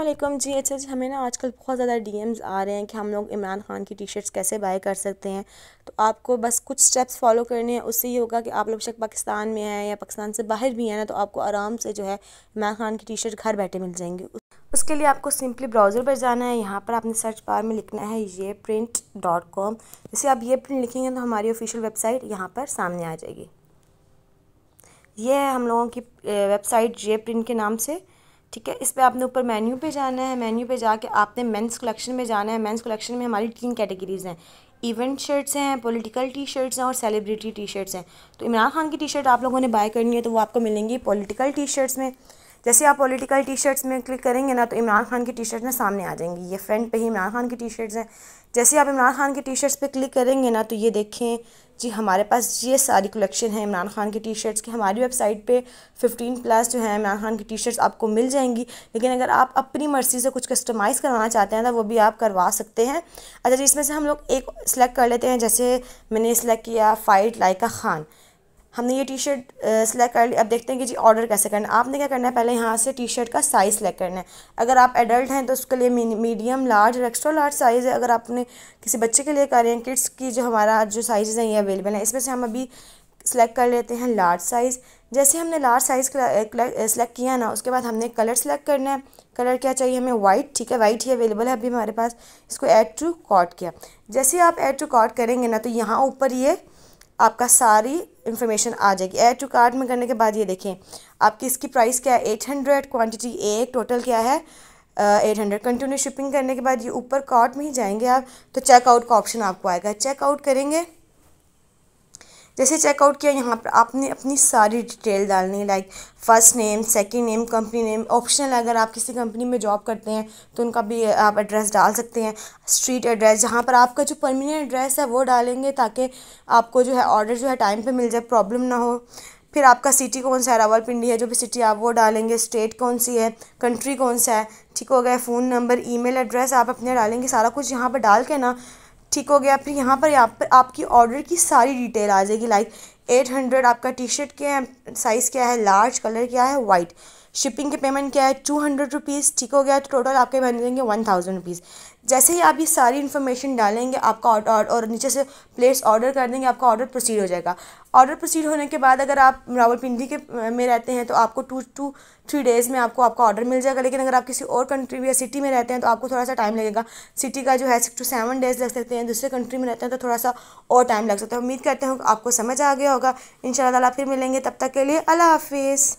अल्लाम जी अच्छा जी हमें ना आजकल बहुत ज़्यादा डीएम्स आ रहे हैं कि हम लोग इमरान खान की टी शर्ट्स कैसे बाय कर सकते हैं तो आपको बस कुछ स्टेप्स फॉलो करने हैं उससे ये होगा कि आप लोग शक पाकिस्तान में हैं या पाकिस्तान से बाहर भी हैं ना तो आपको आराम से जो है इमरान खान की टी शर्ट घर बैठे मिल जाएंगी उसके लिए आपको सिंपली ब्राउज़र पर जाना है यहाँ पर आपने सर्च बार में लिखना है ये प्रिंट डॉट कॉम जैसे आप ये प्रिंट लिखेंगे तो हमारी ऑफिशियल वेबसाइट यहाँ पर सामने आ जाएगी ये है हम लोगों की वेबसाइट ये प्रिंट के नाम से ठीक है इस पर आपने ऊपर मेन्यू पे जाना है मेन्यू पे जाके आपने मेंस कलेक्शन में जाना है मेंस कलेक्शन में हमारी तीन कैटेगरीज़ हैं इवेंट शर्ट्स हैं पॉलिटिकल टी शर्ट्स हैं और सेलिब्रिटी टी शर्ट्स हैं तो इमरान खान की टी शर्ट आप लोगों ने बाय करनी है तो वो आपको मिलेंगी पॉलिटिकल टी शर्ट्स में जैसे आप पॉलिटिकल टी शर्ट्स में क्लिक करेंगे ना तो इमरान खान की टी शर्ट ना सामने आ जाएंगी ये फ्रंट पे ही इमरान खान की टी शर्ट्स हैं जैसे आप इमरान खान की टी शर्ट्स पे क्लिक करेंगे ना तो ये देखें जी हमारे पास ये सारी कलेक्शन है इमरान खान की टी शर्ट्स की हमारी वेबसाइट पे 15 प्लस जो है इमरान खान की टी शर्ट्स आपको मिल जाएंगी लेकिन अगर आप अपनी मर्ज़ी से कुछ कस्टमाइज़ करवाना चाहते हैं तो वो भी आप करवा सकते हैं अच्छा जी इसमें से हम लोग एक सेलेक्ट कर लेते हैं जैसे मैंने सेलेक्ट किया फ़ाइट लाइका ख़ान हमने ये टी शर्ट सेलेक्ट कर ली अब देखते हैं कि जी ऑर्डर कैसे करना है आपने क्या करना है पहले यहाँ से टी शर्ट का साइज़ सेलेक्ट करना है अगर आप एडल्ट हैं तो उसके लिए मीडियम लार्ज और एक्स्ट्रा लार्ज साइज़ है अगर आपने किसी बच्चे के लिए कर रहे हैं किड्स की जो हमारा जो साइज़ हैं ये अवेलेबल हैं इसमें से हम अभी सेलेक्ट कर लेते हैं लार्ज साइज़ जैसे हमने लार्ज साइज़ सेलेक्ट किया ना उसके बाद हमने कलर सेलेक्ट करना है कलर क्या चाहिए हमें वाइट ठीक है वाइट ही अवेलेबल है अभी हमारे पास इसको ऐड टू कॉट किया जैसे आप ऐड टू कॉट करेंगे ना तो यहाँ ऊपर ये आपका सारी इन्फॉर्मेशन आ जाएगी ऐड टू कार्ट में करने के बाद ये देखें आपकी इसकी प्राइस क्या है एट हंड्रेड क्वान्टिटी एक टोटल क्या है एट हंड्रेड कंटिन्यू शिपिंग करने के बाद ये ऊपर कार्ट में ही जाएंगे आप तो चेकआउट का ऑप्शन आपको आएगा चेकआउट करेंगे जैसे चेकआउट किया यहाँ पर आपने अपनी सारी डिटेल डालनी है like first name second name company name optional अगर आप किसी कंपनी में जॉब करते हैं तो उनका भी आप एड्रेस डाल सकते हैं स्ट्रीट एड्रेस जहाँ पर आपका जो परमिनेंट एड्रेस है वो डालेंगे ताकि आपको जो है ऑर्डर जो है टाइम पर मिल जाए प्रॉब्लम ना हो फिर आपका सिटी कौन सा है रावलपिंडी है जो भी सिटी आप वो डालेंगे स्टेट कौन सी है कंट्री कौन सा है ठीक हो गया फ़ोन नंबर ईमेल एड्रेस आप अपने डालेंगे सारा कुछ यहाँ पर डाल के ना ठीक हो गया फिर यहाँ पर आप आपकी ऑर्डर की सारी डिटेल आ जाएगी लाइक एट हंड्रेड आपका टी शर्ट क्या है साइज़ क्या है लार्ज कलर क्या है वाइट शिपिंग के पेमेंट क्या है टू हंड्रेड रुपीज़ ठीक हो गया तो टोटल आपके बन जाएंगे वन थाउजेंड रुपीज़ जैसे ही आप ये सारी इन्फॉर्मेशन डालेंगे आपका ऑर्डर और नीचे से प्लेस ऑर्डर कर देंगे आपका ऑर्डर प्रोसीड हो जाएगा ऑर्डर प्रोसीड होने के बाद अगर आप रावलपिंडी के में रहते हैं तो आपको टू टू थ्री डेज़ में आपको आपका ऑर्डर मिल जाएगा लेकिन अगर आप किसी और कंट्री या सिटी में रहते हैं तो आपको थोड़ा सा टाइम लगेगा सिटी का जो है सिक्स टू सेवन डेज़ लग सकते हैं दूसरे कंट्री में रहते हैं तो थोड़ा सा और टाइम लग सकता है उम्मीद करते हैं आपको समझ आ गया होगा इन शाला फिर मिलेंगे तब तक के लिए अल्लाह हाफिज़